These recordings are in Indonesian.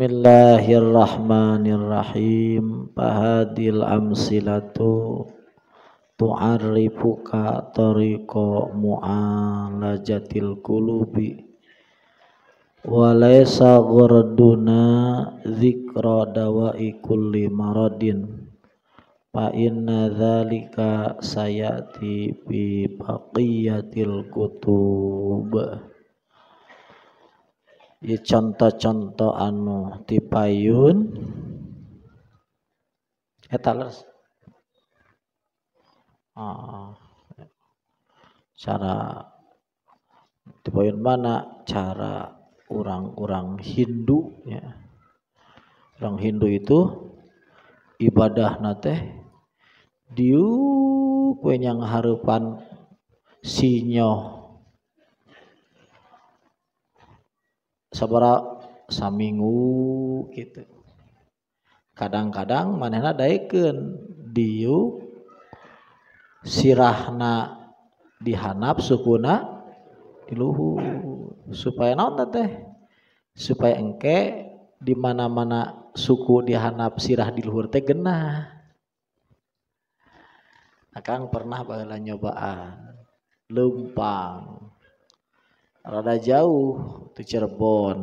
Bismillahirrahmanirrahim Fahadil amsilatu Tu'arribuka tariqa mu'alajatil kulubi Walaysa gurduna zikra dawa'i kulli maradin Fa inna dhalika sayati bi baqiyatil kutubah I iya, contoh-contoh anu tipayun etalers eh, ah cara tipayun mana cara orang-orang Hindu ya orang Hindu itu ibadah nate diu kue yang harapan sinyo sabara saminggu gitu kadang-kadang manehna daeken diu sirahna dihanap sukuna diluhu supaya naon teh supaya engke di mana-mana suku dihanap sirah diluhur teh genah Akang pernah bala nyobaan lempang rada jauh di Cirebon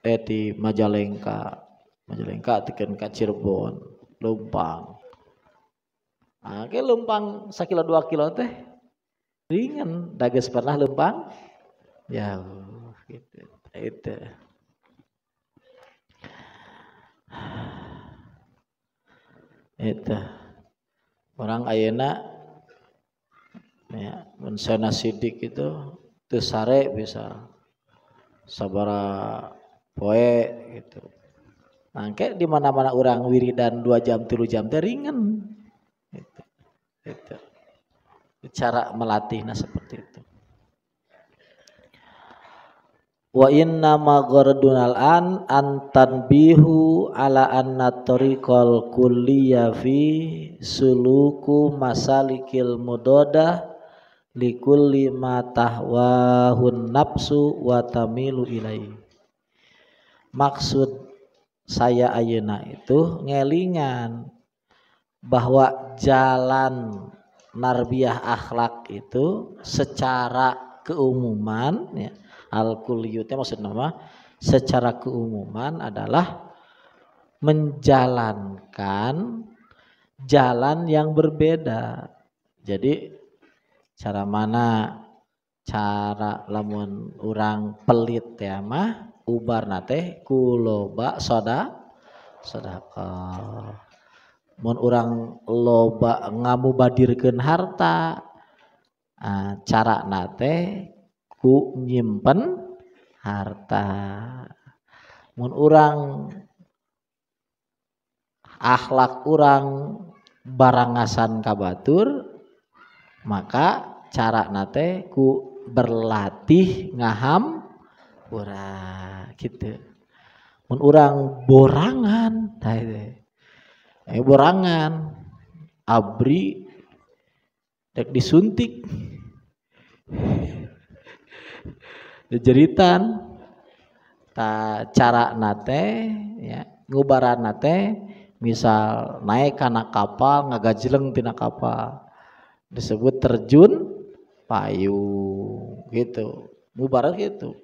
eh di Majalengka Majalengka tekan ke Cirebon Lumpang nah, ke Lumpang kilo dua kilo teh ringan dagas pernah Lumpang ya itu itu itu orang ayana ya mensana sidik itu sare bisa sabara poe gitu nangke di mana mana orang wiri dan dua jam tiga jam teh ringan itu gitu. cara melatihnya seperti itu wa inna ma gharadunal an bihu ala anna tariqal kulliya fi suluku masalikil mudodah likulli ma tahwahun nafsu wa ilai maksud saya ayeuna itu ngelingan bahwa jalan narbiah akhlak itu secara keumuman ya, al kulliyutnya maksud nama, secara keumuman adalah menjalankan jalan yang berbeda. Jadi cara mana cara lamun orang pelit ya mah ubar nate kuloba soda soda mun orang loba ngamu badirkan harta cara nate ku nyimpen harta mun orang akhlak orang barangasan kabatur maka cara nate ku berlatih ngaham pura gitu mun orang borangan nah eh borangan abri dek disuntik jeritan ta cara nate ya ngubaran nate misal naik kana kapal ngagajleng tina kapal disebut terjun payung gitu ubar gitu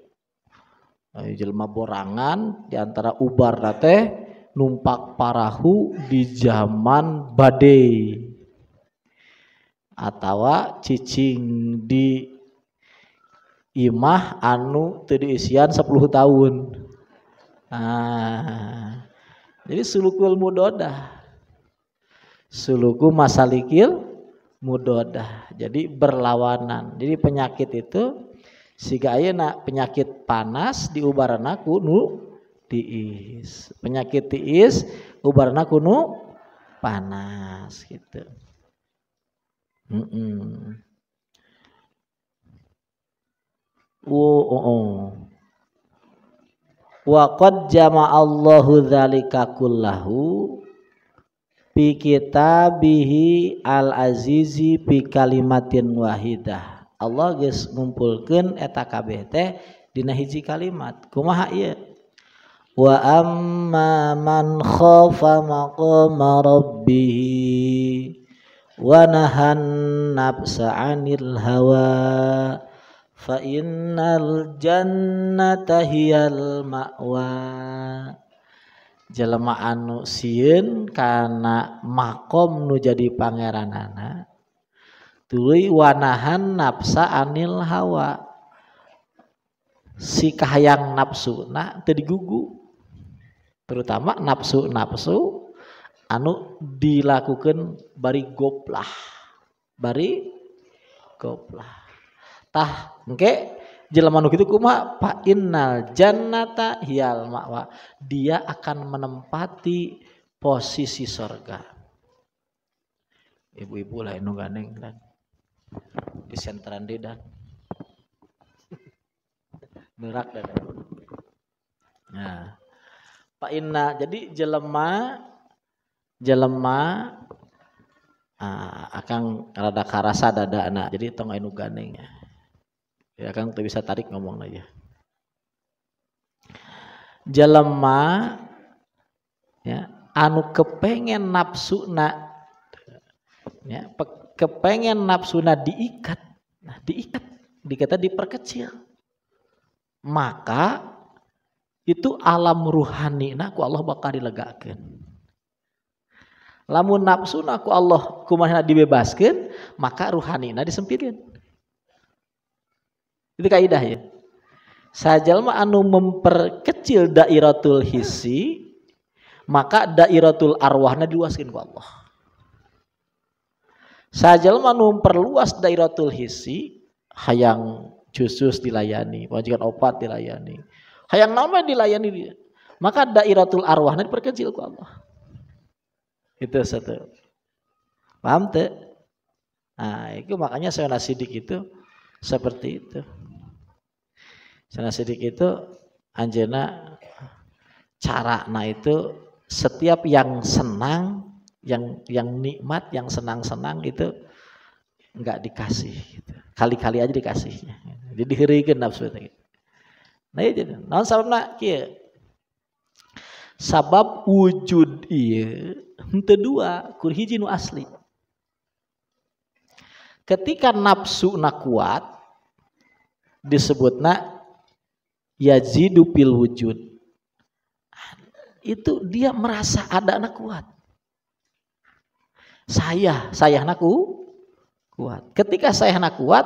Ayu jelma borangan diantara ubar nate numpak parahu di zaman badai atau cicing di imah anu tadi isian 10 tahun nah jadi sulukul mudodah, suluku masalikil mudodah. Jadi berlawanan. Jadi penyakit itu siga nak penyakit panas diubarana ku nu tiis. Penyakit tiis ubarana ku nu panas gitu. Mm -mm. Oh, oh, oh. Wa qad jama'allahu dzalika kullahu bi kitabihi al azizi bi kalimatin wahidah Allah guys ngumpulkan eta kabeh teh dina hiji kalimat kumaha ieu wa amma man khafa maqama rabbih wa nahan nafsa 'anil hawa fa innal jannata hiyal ma'wa jelema anu sieun kana makom nu jadi pangeranana tuluy wanahan nafsa anil hawa si kahayang nafsu na teu digugu terutama nafsu nafsu anu dilakukan bari goplah bari goplah tah engke jelema nu kitu kumaha fa innal jannata hiyal ma'wa dia akan menempati posisi sorga ibu-ibu lah, nu gandeng kan, di senteran dan nerak dan nah Pak Inna jadi jelema jelema ah, akan rada karasa dada anak jadi tong anu ganengnya ya kan kita bisa tarik ngomong aja jelema ya anu kepengen nafsu na ya kepengen nafsu na diikat nah diikat dikata diperkecil maka itu alam ruhani naku Allah bakal dilegakan lamun nafsu naku Allah kumaha dibebaskan maka ruhani na disempitkan itu kaidahnya. Sajal ma anu memperkecil dairatul hisi, maka dairatul arwahna diluaskan ku Allah. Sajal ma anu memperluas dairatul hisi, hayang jusus dilayani, wajikan opat dilayani. Hayang nama dilayani dia. Maka dairatul arwahna diperkecil ku Allah. Itu satu. Paham tak? Nah, itu makanya saya nasidik itu seperti itu. Sana sedikit itu anjena cara nah itu setiap yang senang yang yang nikmat yang senang-senang itu enggak dikasih gitu. kali-kali aja dikasihnya jadi dihirikan nafsu itu nah iya jadi non nak kia sabab wujud iya kedua kurhiji nu asli ketika nafsu nak kuat disebut nak yazidu fil wujud. Itu dia merasa ada anak kuat. Saya, saya anakku kuat. Ketika saya anak kuat,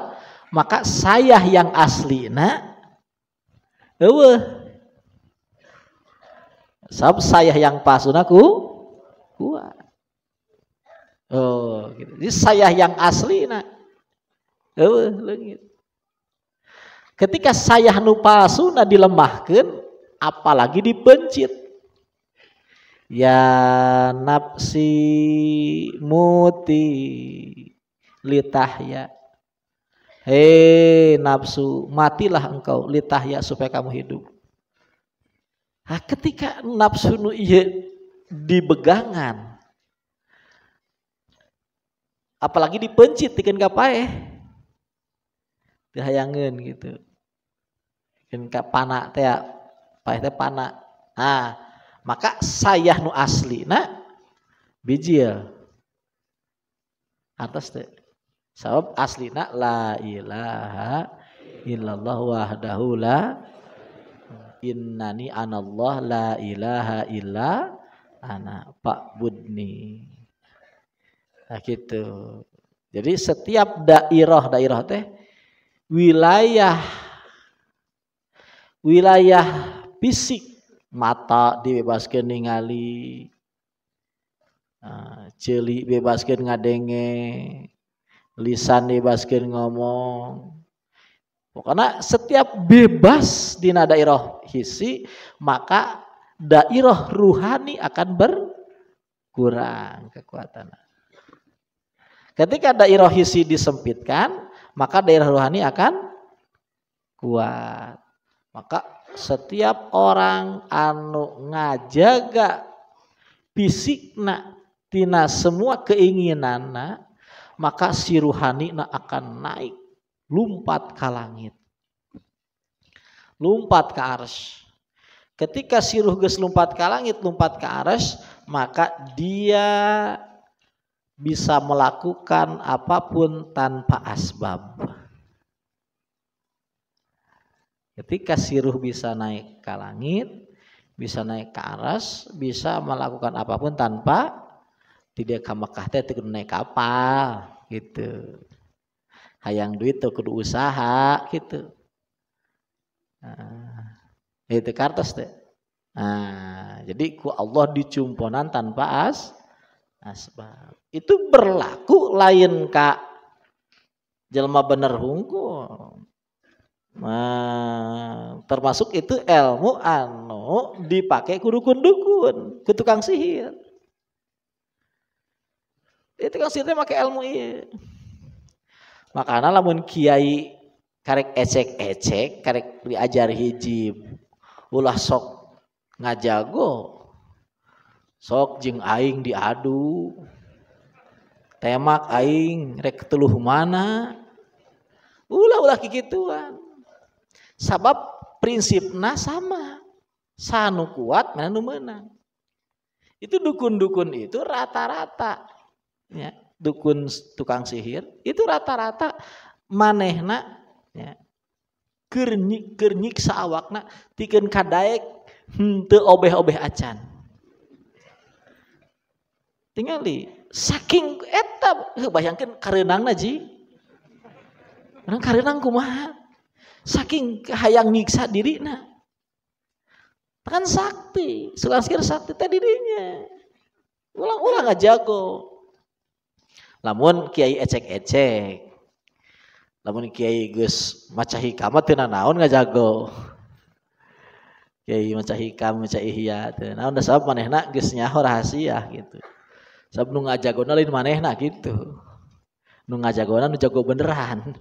maka saya yang asli nak Sab saya yang pasunaku kuat. Oh, gitu. Jadi saya yang asli nak eueuh leungit. Ketika saya sunnah dilemahkan, apalagi dipencit. Ya nafsi muti litahya. Hei nafsu, matilah engkau litahya supaya kamu hidup. Nah, ketika nafsu nu iya dibegangan, apalagi dipencit tikan kapae, dihayangin gitu kan kak panak teh ya. pakai teh panak ah maka saya nu asli na ya atas teh asli nak la ilaha illallah wahdahu la innani anallah la ilaha illa ana pak budni nah gitu jadi setiap dairah dairah teh wilayah wilayah fisik mata dibebaskan ningali ah, celi bebaskan ngadenge lisan dibebaskan ngomong karena setiap bebas di iroh hisi, maka dairoh ruhani akan berkurang kekuatan. Ketika dairoh hisi disempitkan, maka daerah rohani akan kuat. Maka setiap orang anu ngajaga bisikna tina semua keinginan maka si ruhanina akan naik lompat ke langit. lompat ke arsy. Ketika siruh geus lompat ke langit, lompat ke arsy, maka dia bisa melakukan apapun tanpa asbab. Ketika siruh bisa naik ke langit, bisa naik ke aras, bisa melakukan apapun tanpa tidak ke Mekah teh tuh naik kapal gitu. Hayang duit tuh kudu usaha gitu. Nah, itu kartas teh. Nah, jadi ku Allah dicumponan tanpa as asbab. Nah, itu berlaku lain kak jelma bener hunku Nah, termasuk itu ilmu anu dipakai kudukun dukun ke tukang sihir. Itu tukang sihirnya pakai ilmu iya. Makanya lamun kiai karek ecek-ecek, karek diajar hijib, ulah sok ngajago, sok jeng aing diadu temak aing rek teluh mana ulah ulah kikituan sabab prinsipna sama sanu kuat mana menang itu dukun-dukun itu rata-rata ya dukun tukang sihir itu rata-rata manehna ya keur sawak awakna tiken kadaek henteu obeh-obeh acan tingali saking eta bayangkan karenang naji orang karenang kumaha saking hayang nyiksa diri nah, kan sakti sekarang sekarang sakti teh dirinya ulang-ulang aja kok namun kiai ecek-ecek namun kiai gus maca hikam teu naon ngajago kiai maca hikam maca ihya teu naon da sabab manehna geus nyaho rahasia gitu Sebab nu ngajagona lain manehna gitu. Nu ngajagona nu jago beneran.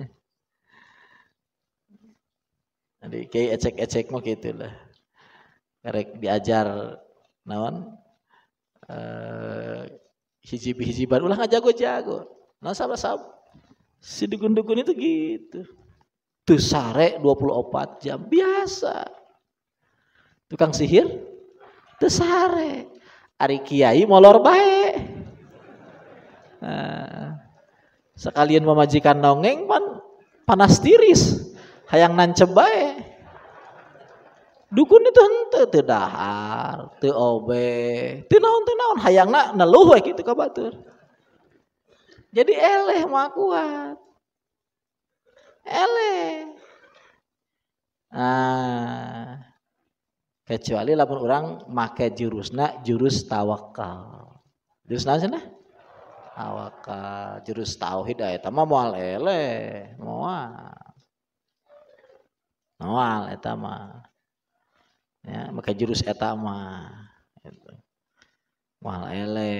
Jadi kayak ecek-ecek mau gitu lah. Karek diajar naon eh hiji-hijiban ulah ngajago-jago. Nah sabar-sabar. Si dukun-dukun itu gitu. Tuh sare 24 jam biasa. Tukang sihir tuh sare. Ari kiai molor baik. Eh, sekalian memajikan nongeng pan panas tiris hayang nancep bae dukun itu hentu tidak dahar teu obe teu naon teu naon hayangna neluh we kitu jadi eleh mah kuat eleh ah kecuali lapun orang make jurus jurusna jurus tawakal jurus naon cenah awaka jurus tauhid eta mah moal ele moal moal eta mah ya maka jurus etama mah gitu. moal ele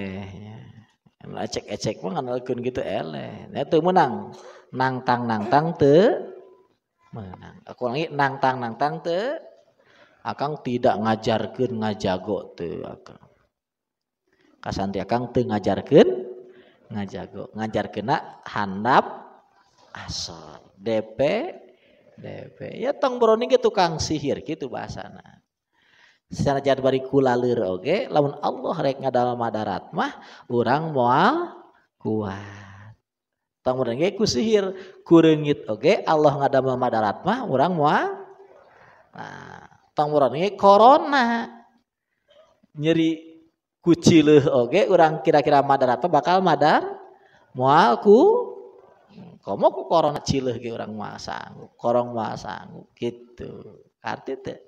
ya. ecek ecek mah ngandalkeun gitu ele ya teu menang nangtang nangtang te menang aku lagi nangtang nangtang te akang tidak ngajarkeun ngajago tu, akang kasanti akang teu ngajarkeun ngajago ngajar kena handap asal DP DP ya tong beroni ke tukang sihir gitu bahasana secara bari kula oke okay? lamun Allah rek ngadal madarat mah urang moal kuat tong urang ke ku sihir oke okay? Allah ngadal madarat mah urang moal nah tong urang ke corona nyeri kucileh oge orang kira-kira madar apa bakal madar moal ku komo ku korona cileh ge orang moal sanggup korong moal sanggup gitu arti teh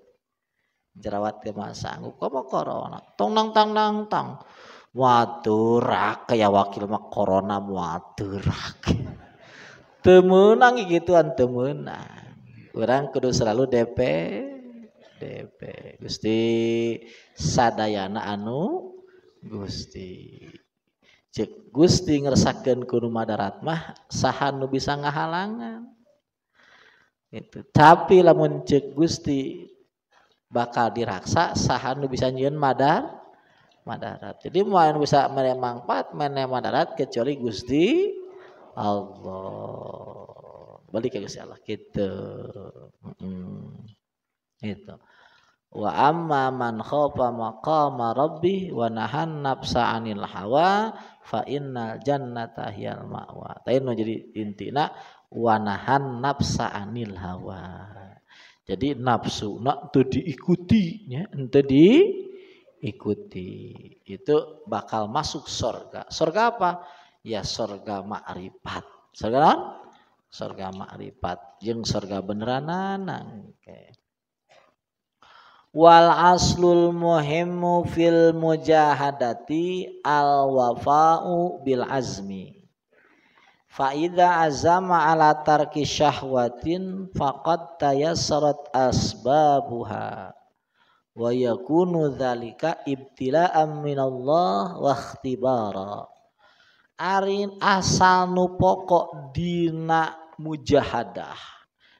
jerawat teh moal sanggup komo korona tong nang tang nang tang waturak ya wakil mah korona waturak temenang gituan temenang orang kudu selalu DP DP Gusti sadayana anu Gusti cek Gusti ngerasakan kuno madarat mah sahan nu bisa ngahalangan itu tapi lamun cek Gusti bakal diraksa sahan nu bisa nyieun madar madarat jadi mau bisa pat menemang madarat kecuali Gusti Allah balik ke Gusti Allah gitu Hmm. itu Wa amma man khafa maqama rabbih wa nahan nafsa 'anil hawa fa innal jannata hiyal ma'wa. Tainu jadi intina wa nahan nafsa 'anil hawa. Jadi nafsu nak tu diikuti ya, ente diikuti. Itu bakal masuk surga. Surga apa? Ya surga makrifat. Surga apa Surga makrifat. Yang surga beneran nanang. Okay wal aslul muhimmu fil mujahadati al wafa'u bil azmi Fa'idha azama ala tarki syahwatin faqad tayassarat asbabuha wa yakunu dzalika ibtila'an minallah wa ikhtibara arin asal nu pokok dina mujahadah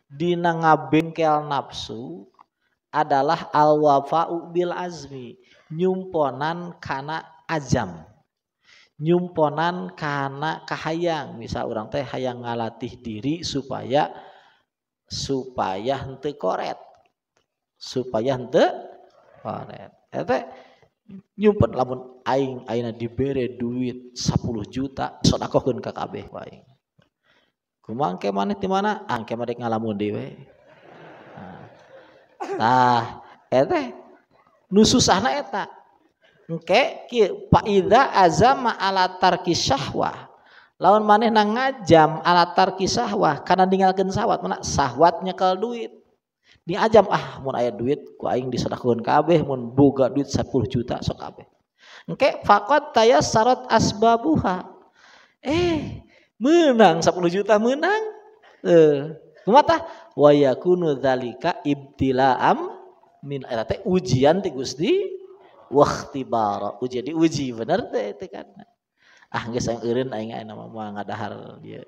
dina ngabengkel nafsu adalah al wafa'u bil azmi nyumponan kana azam nyumponan karena kahayang misal orang teh hayang ngalatih diri supaya supaya hente koret supaya hente koret Ete, ya nyumpen lamun aing aina dibere duit 10 juta sedekahkeun ka kabeh aing kumangke maneh di mana angke mah ngalamun dewe Nah, eta nususahna eta. Engke okay. fa idza azama ala tarki syahwah. Lawan mana nang ngajam ala tarki syahwah karena ninggalkeun sawat, mana sahwat nyekel duit. ajam ah mun aya duit ku aing disedekahkeun kabeh mun boga duit 10 juta sok kabeh. Engke okay. faqat tayassarat asbabuha. Eh, menang 10 juta menang. Eh, Kumata wa yakunu dzalika ibtilaam min eta eh, ujian ujian ti Gusti waktibara. Uji diuji bener teh teh kan. Ah geus aing eureun aing aya moal ngadahar dia.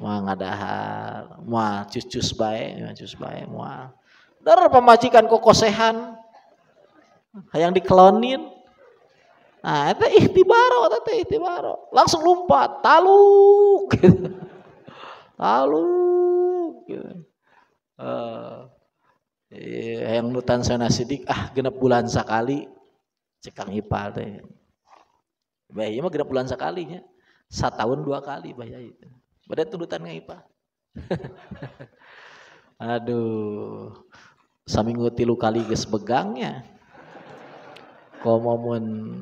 Moal ngadahar, moal cucus bae, moal cucus bae, moal. Dar pemajikan kokosehan. Hayang dikelonin. Nah, itu ikhtibaro, itu ikhtibaro. Langsung lompat, taluk. Taluk gitu. Uh, yang nutan sana sidik ah genap bulan sekali cekang ipal teh bayi iya mah genap bulan sekali satu tahun dua kali bayi itu iya, pada tuntutan ipa aduh saminggu tilu kali ges begangnya komomun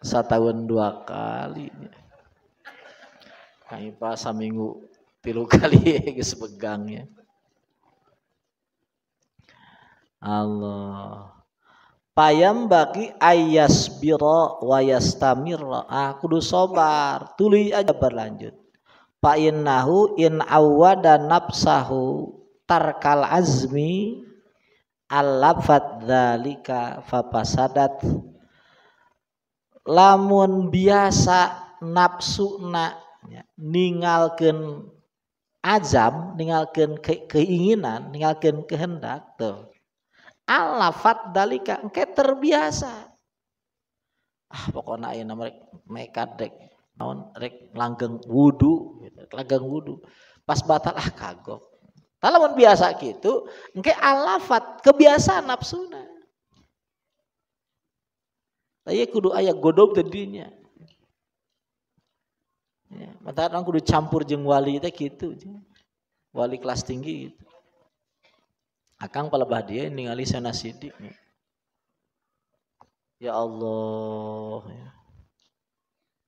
tahun dua kali kang ipa saminggu tilu kali geus ya, pegang ya. Allah. Payam bagi ayas biro wayas tamirro. Ah, kudu sobar. Tuli aja berlanjut. Pak innahu in dan nafsahu tarkal azmi alafat dalika fapasadat lamun biasa nafsu nak ya, ninggalkan azam ningalkan ke, keinginan ningalkan kehendak tuh alafat dalika engke terbiasa ah pokoknya nama mereka mekat dek naon rek langgeng wudu gitu, langgeng wudu pas batal ah kagok talamun biasa gitu engke alafat kebiasaan nafsuna Tapi kudu ayah godok tadinya mata orang kudu campur jeng wali teh gitu wali kelas tinggi gitu akang bah dia ningali sana sidik ya Allah ya.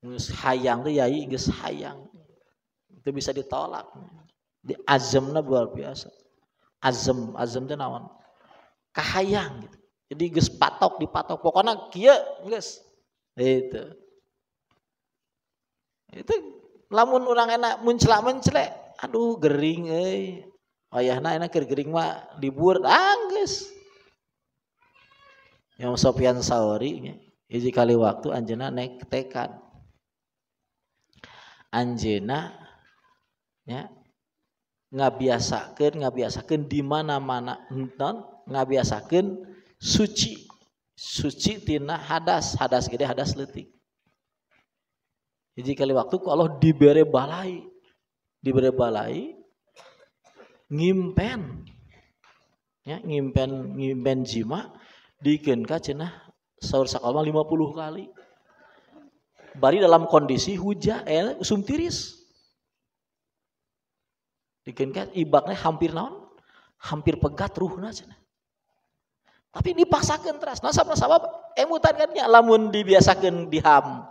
Ngus hayang tuh yai ngus hayang itu bisa ditolak di azam luar biasa azam azam tuh nawan, kahayang gitu jadi geus patok dipatok pokoknya kia geus itu itu lamun orang enak muncelak mencelak aduh gering eh na enak gering mah dibuat angges yang sopian Sauri izi kali waktu anjena naik tekan anjena ya ngabiasakeun ngabiasakeun di mana-mana nggak ngabiasakeun suci suci tina hadas hadas gede hadas letik jadi kali waktu ku Allah diberi balai. diberi balai ngimpen. Ya, ngimpen ngimpen jima dikeun ka saur sahur sakal lima 50 kali. Bari dalam kondisi hujan eh sumtiris. tiris. ibaknya hampir naon? Hampir pegat ruhna cenah. Tapi dipaksakan teras. Nah, sama-sama emutan eh, kan ya lamun dibiasakan diham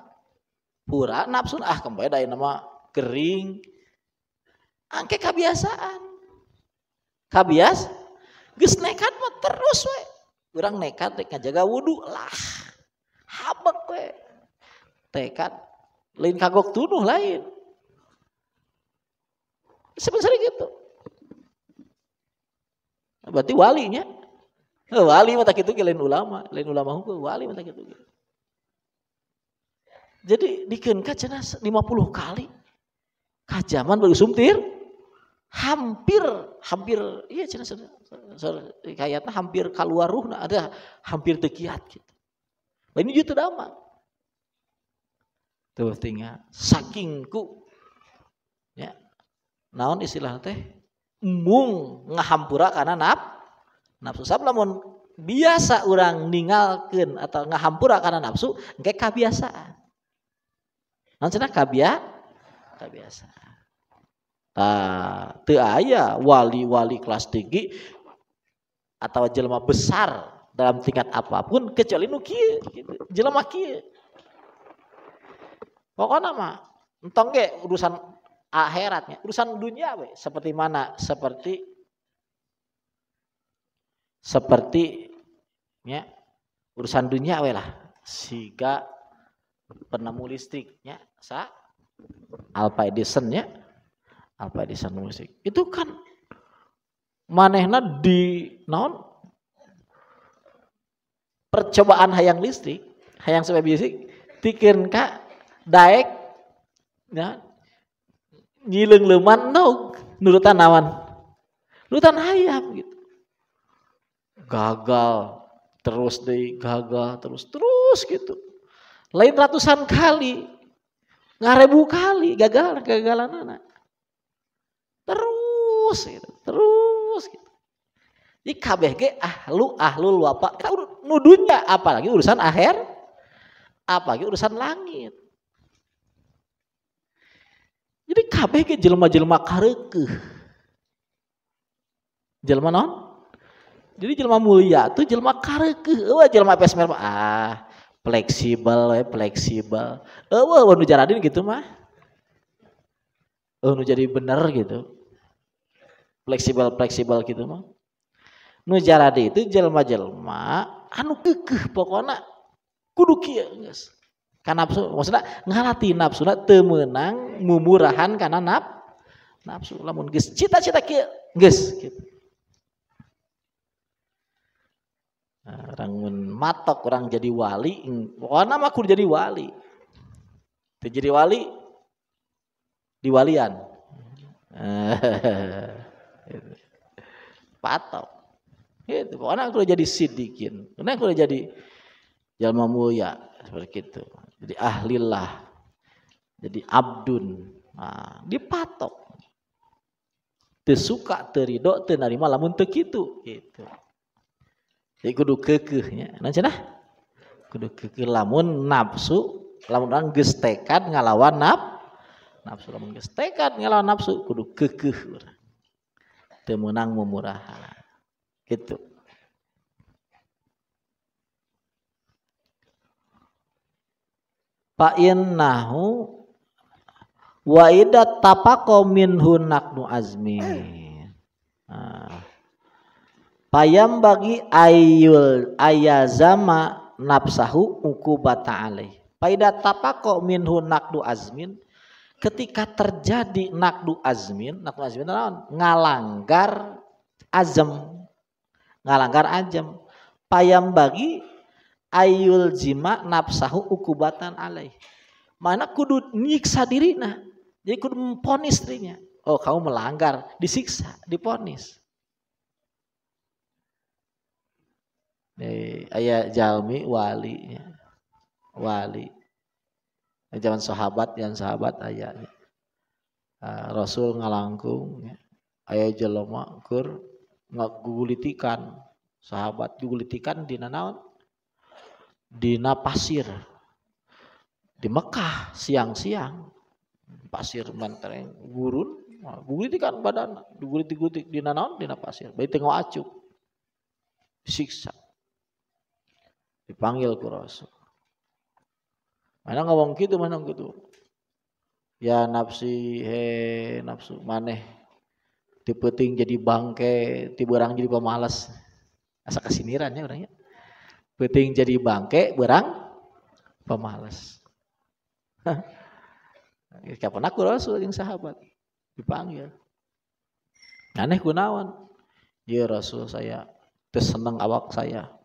pura nafsu ah kembali dari nama kering angke kebiasaan kabias gus nekat mah terus we kurang nekat rek jaga wudhu lah habek we tekad lain kagok tunuh lain sebesar gitu berarti walinya wali mata gitu lain ulama lain ulama hukum wali mata gitu, gitu. Jadi dikeunka cenah 50 kali. Kajaman bagi sumtir hampir hampir iya cenah kayaknya hampir keluar nah ada hampir tekiat gitu. Ini itu dama. Tuh tinggal sakingku ya. Naon istilah teh mung ngahampura karena nap nafsu lamun biasa orang ningalkan atau ngahampura karena nafsu engke kebiasaan Nah, cina kabia, kabiasa. Nah, teu aya wali-wali kelas tinggi atau jelma besar dalam tingkat apapun kecuali nu kieu gitu. jelema kieu. Pokoknya mah entong ge urusan akhiratnya, urusan dunia we seperti mana? Seperti seperti ya urusan dunia we lah siga penemu listriknya Sa Alpa Edison ya. Alpa Edison musik. Itu kan manehna di non percobaan hayang listrik, hayang supaya bisik, pikir ka daek ya nyileng leman dog nurutan nawan. Nurutan ayam, gitu. Gagal terus deh gagal terus terus gitu. Lain ratusan kali ngarebu kali gagal kegagalan anak terus gitu terus gitu jadi KBG ahlu ahlu wafa nudunya apalagi urusan akhir apalagi urusan langit jadi KBG jelma-jelma kareke jelma non jadi jelma mulia tuh jelma kareke wah jelma pesmer ah fleksibel ya fleksibel eh wah nu jaradin gitu mah Oh, nu jadi bener gitu fleksibel fleksibel gitu mah nu jaradi itu jelma jelma anu kekeh pokoknya kudu kia guys karena nafsu maksudnya ngalati nafsu temenang mumurahan karena nap nafsu lamun guys cita-cita kia guys gitu Nah, orang matok orang jadi wali, warna mah jadi wali. jadi wali diwalian. Patok. itu Pokoknya kudu jadi sidikin. Pokoknya kudu jadi jalma mulia seperti itu. Jadi ahlillah. Jadi abdun. Nah, dipatok. Teu suka, teu rido, lamun tekitu gitu jadi kudu kekehnya nah cenah kudu kekeh lamun nafsu lamun orang tekad ngalawan naf nafsu lamun tekad ngalawan nafsu kudu kekeh meunang memurahan gitu fa innahu wa idza tapaqa minhu naqnu azmi eh. nah payam bagi ayul ayazama nafsahu ukubata alai Paida tapako minhu nakdu azmin. Ketika terjadi nakdu azmin, nakdu azmin naon? Ngalanggar azam. Ngalanggar azam. Payam bagi ayul jima nafsahu ukubatan alai Mana kudu nyiksa diri nah. Jadi kudu memponis dirinya. Oh kamu melanggar, disiksa, diponis eh, ayah jalmi wali wali zaman sahabat yang sahabat ayahnya eh, Rasul ngalangkung ya. ayah jelma kur ngagulitikan sahabat gulitikan di nanaun di pasir di Mekah siang-siang pasir mentereng gurun ah, gulitikan badan gulitik gulitik di nanaun di pasir bayi tengok acuk, siksa. Dipanggil ku Rasul. Mana ngomong gitu, mana gitu. Ya nafsi, he nafsu, maneh. Tipeting jadi bangke, tipe orang jadi pemalas. Asa kesiniran ya orangnya. Peting jadi bangke, berang pemalas. Kapan ya, aku Rasul yang sahabat dipanggil. Aneh Gunawan, Ya Rasul saya, terseneng awak saya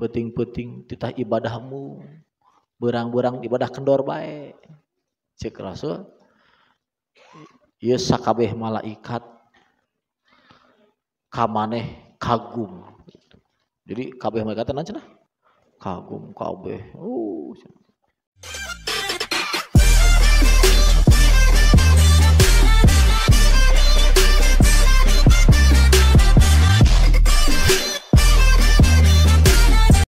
peting-peting titah ibadahmu berang-berang ibadah kendor baik cek rasul ya sakabeh malaikat kamaneh kagum jadi kabeh malaikat tenang kagum kabeh uh